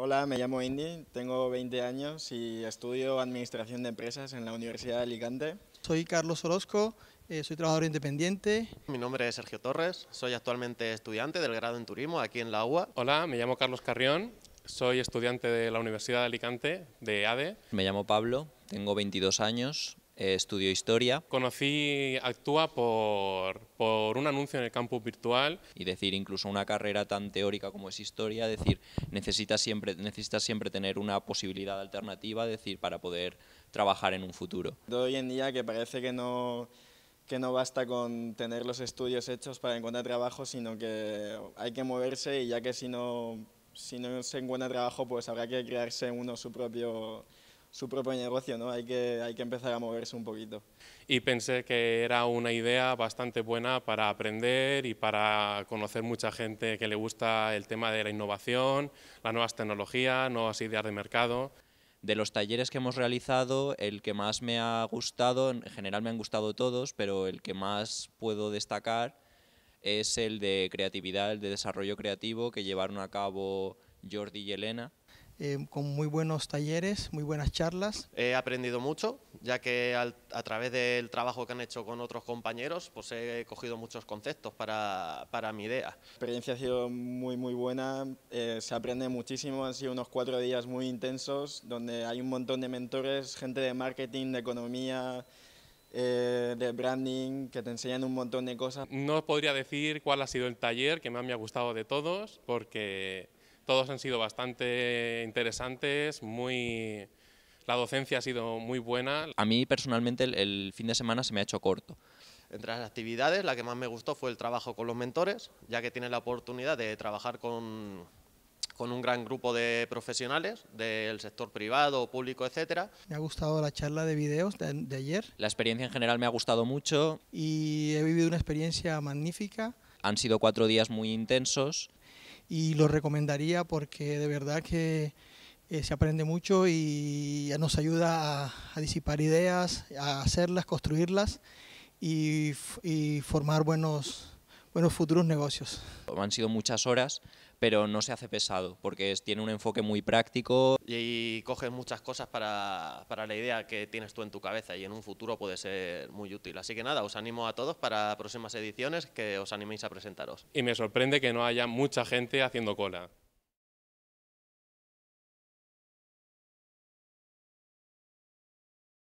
hola, me llamo Indy, tengo 20 años y estudio Administración de Empresas en la Universidad de Alicante. Soy Carlos Orozco, eh, soy trabajador independiente. Mi nombre es Sergio Torres, soy actualmente estudiante del grado en Turismo aquí en la UA. Hola, me llamo Carlos Carrión, soy estudiante de la Universidad de Alicante, de ADE. Me llamo Pablo, tengo 22 años, eh, estudio historia. Conocí Actúa por, por un anuncio en el campus virtual. Y decir, incluso una carrera tan teórica como es historia, decir, necesitas siempre, necesita siempre tener una posibilidad alternativa, decir, para poder trabajar en un futuro. Hoy en día que parece que no que no basta con tener los estudios hechos para encontrar trabajo, sino que hay que moverse y ya que si no, si no se encuentra trabajo, pues habrá que crearse uno su propio su propio negocio, ¿no? Hay que, hay que empezar a moverse un poquito. Y pensé que era una idea bastante buena para aprender y para conocer mucha gente que le gusta el tema de la innovación, las nuevas tecnologías, nuevas ideas de mercado. De los talleres que hemos realizado, el que más me ha gustado, en general me han gustado todos, pero el que más puedo destacar es el de creatividad, el de desarrollo creativo que llevaron a cabo Jordi y Elena. Eh, con muy buenos talleres, muy buenas charlas. He aprendido mucho, ya que a través del trabajo que han hecho con otros compañeros, pues he cogido muchos conceptos para, mi idea. La experiencia ha sido muy, muy buena, eh, se aprende muchísimo, han sido unos cuatro días muy intensos, donde hay un montón de mentores, gente de marketing, de economía, eh, de branding, que te enseñan un montón de cosas. No podría decir cuál ha sido el taller que más me ha gustado de todos, porque todos han sido bastante interesantes, muy... La docencia ha sido muy buena. A mí personalmente el, fin de semana se me ha hecho corto. Entre las actividades, la que más me gustó fue el trabajo con los mentores, ya que tienes la oportunidad de trabajar con, con un gran grupo de profesionales del sector privado, público, etcétera. Me ha gustado la charla de videos de, de, ayer. La experiencia en general me ha gustado mucho. Y he vivido una experiencia magnífica. Han sido cuatro días muy intensos y lo recomendaría porque de verdad que eh, se aprende mucho y nos ayuda a, disipar ideas, a hacerlas, construirlas y, y formar buenos buenos futuros negocios. Han sido muchas horas, pero no se hace pesado, porque tiene un enfoque muy práctico. Y coges muchas cosas para, la idea que tienes tú en tu cabeza y en un futuro puede ser muy útil. Así que nada, os animo a todos para próximas ediciones que os animéis a presentaros. Y me sorprende que no haya mucha gente haciendo cola.